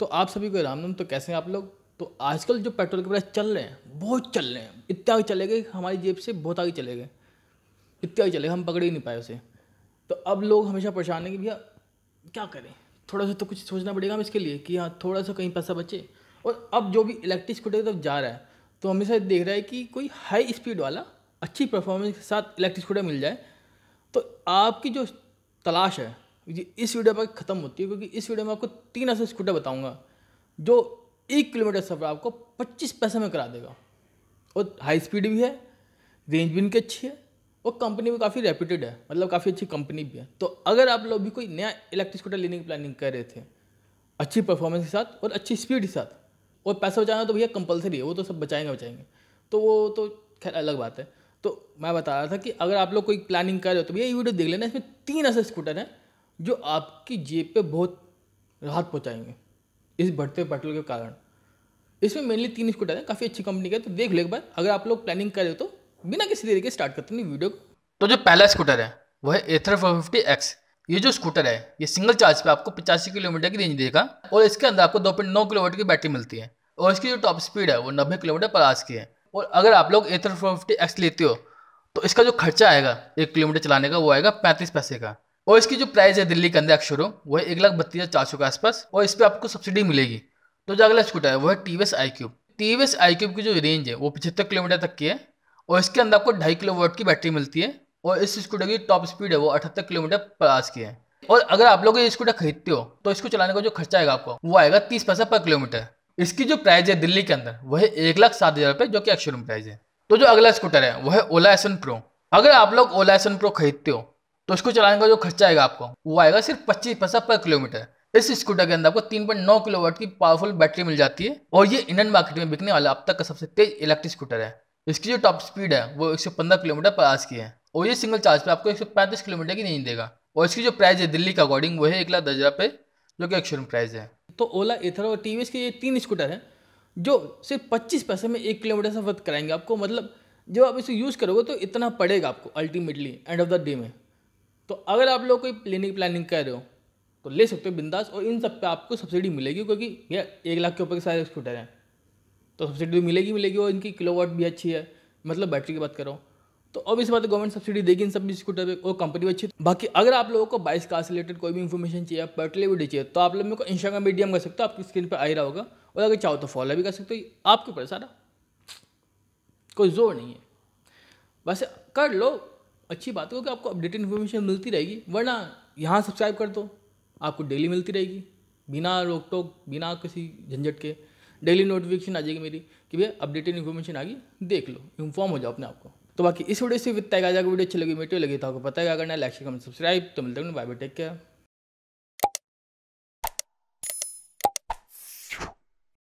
तो आप सभी को राम नाम तो कैसे हैं आप लोग तो आजकल जो पेट्रोल के प्राइस चल रहे हैं बहुत चल रहे हैं इतने आगे चले गए हमारी जेब से बहुत आगे चले गए इतने आगे चले गए हम पकड़ ही नहीं पाए उसे तो अब लोग हमेशा परेशान हैं कि भैया क्या करें थोड़ा सा तो कुछ सोचना पड़ेगा हम इसके लिए कि हाँ थोड़ा सा कहीं पैसा बचे और अब जो भी इलेक्ट्रिक स्कूटर की तरफ जा रहा है तो हमेशा देख रहा है कि कोई हाई स्पीड वाला अच्छी परफॉर्मेंस के साथ इलेक्ट्रिक स्कूटर मिल जाए तो आपकी जो तलाश है इस वीडियो पर ख़त्म होती है क्योंकि इस वीडियो में आपको तीन ऐसे स्कूटर बताऊंगा जो एक किलोमीटर सफ़र आपको पच्चीस पैसे में करा देगा और हाई स्पीड भी है रेंज भी इनकी अच्छी है और कंपनी भी काफ़ी रेप्यूटेड है मतलब काफ़ी अच्छी कंपनी भी है तो अगर आप लोग भी कोई नया इलेक्ट्रिक स्कूटर लेने की प्लानिंग कर रहे थे अच्छी परफॉर्मेंस के साथ और अच्छी स्पीड के साथ और पैसा बचाना तो भैया कंपलसरी है वो तो सब बचाएंगे बचाएंगे तो वो तो खैर अलग बात है तो मैं बता रहा था कि अगर आप लोग कोई प्लानिंग कर रहे हो तो भैया ये वीडियो देख लेना इसमें तीन ऐसे स्कूटर हैं जो आपकी जेब पे बहुत राहत पहुंचाएंगे इस बढ़ते पेट्रोल के कारण इसमें मेनली तीन स्कूटर हैं काफ़ी अच्छी कंपनी का तो देख लो एक बार अगर आप लोग प्लानिंग करें तो बिना किसी तरीके स्टार्ट करते हैं वीडियो को तो जो पहला स्कूटर है वह है एथर फोर फिफ्टी एक्स ये जो स्कूटर है ये सिंगल चार्ज पे आपको पचासी किलोमीटर की रेंज देगा और इसके अंदर आपको दो पॉइंट नौ किलोमीटर की बैटरी मिलती है और इसकी जो टॉप स्पीड है वो नब्बे किलोमीटर पर आज की है और अगर आप लोग एथर फोर फिफ्टी एक्स लेते हो तो इसका जो खर्चा आएगा एक किलोमीटर चलाने का वो आएगा पैंतीस पैसे का और इसकी जो प्राइस है दिल्ली के अंदर अक्षरों वह एक लाख बत्तीस हज़ार चार सौ के आसपास और इस पर आपको सब्सिडी मिलेगी तो जो अगला स्कूटर है वो है TVS iQube TVS iQube की जो रेंज है वो पचहत्तर किलोमीटर तक की है और इसके अंदर आपको ढाई किलो वोट की बैटरी मिलती है और इस स्कूटर की टॉप स्पीड है वो अठहत्तर किलोमीटर पर आस की है और अगर आप लोग ये स्कूटर खरीदते हो तो इसको चलाने का जो खर्चा आएगा आपको वो आएगा तीस पैसा पर किलोमीटर इसकी जो प्राइस है दिल्ली के अंदर वह एक लाख सात हज़ार रुपये जो कि एक्शोरूम प्राइस है तो जो अगला स्कूटर है वह है ओला एसन प्रो अगर आप लोग ओला एसन प्रो खरीदते हो तो इसको चलाने का जो खर्चा आएगा आपको वो आएगा सिर्फ पच्चीस पैसा पर किलोमीटर इस स्कूटर के अंदर आपको तीन पॉइंट नौ किलोवाट की पावरफुल बैटरी मिल जाती है और ये इंडियन मार्केट में बिकने वाला अब तक का सबसे तेज इलेक्ट्रिक स्कूटर है इसकी जो टॉप स्पीड है वो एक किलोमीटर पर आज की है और ये सिंगल चार्ज पे आपको एक किलोमीटर की रेंज देगा और इसकी जो प्राइस है दिल्ली के अकॉर्डिंग वो है एक लाख दस पे जो कि एक शोरूम प्राइस है तो ओला इथर और टी के ये तीन स्कूटर हैं जो सिर्फ पच्चीस पैसे में एक किलोमीटर से वर्थ कराएंगे आपको मतलब जब आप इसको यूज़ करोगे तो इतना पड़ेगा आपको ultimately end of the day में तो अगर आप लोग कोई लेने की प्लानिंग कर रहे हो तो ले सकते हो बिंदास और इन सब पे आपको सब्सिडी मिलेगी क्योंकि ये एक लाख के ऊपर के सारे स्कूटर हैं तो सब्सिडी तो मिलेगी मिलेगी और इनकी किलो भी अच्छी है मतलब बैटरी की बात करो तो अब इस बात गवर्नमेंट सब्सिडी देगी इन सब स्कूटर पर और कंपनी भी अच्छी बाकी अगर आप लोगों को बाइस कार से रिलेटेड कोई भी इन्फॉर्मेशन चाहिए पर्टली वीडियो चाहिए तो आप लोग मेरे को इंस्टाग्राम मीडियम डीएम कर सकते हो आपकी स्क्रीन पर आ रहा होगा और अगर चाहो तो फॉलो भी कर सकते हो आपके ऊपर सारा कोई जोर नहीं है वैसे कर लो अच्छी बात है कि आपको अपडेटेड इन्फॉर्मेशन मिलती रहेगी वरना यहाँ सब्सक्राइब कर दो आपको डेली मिलती रहेगी बिना रोक टोक बिना किसी झंझट के डेली नोटिफिकेशन आ जाएगी मेरी कि भैया अपडेटेड इन्फॉर्मेशन आ गई देख लो इन्फॉर्म हो जाओ अपने आपको तो बाकी इस वीडियो से वित्त आएगा वीडियो अच्छी लगी मेटो लगी तो आपको पता है क्या करना है लाइक कम सब्सक्राइब तो मिलते हैं बाय बाय टेक केयर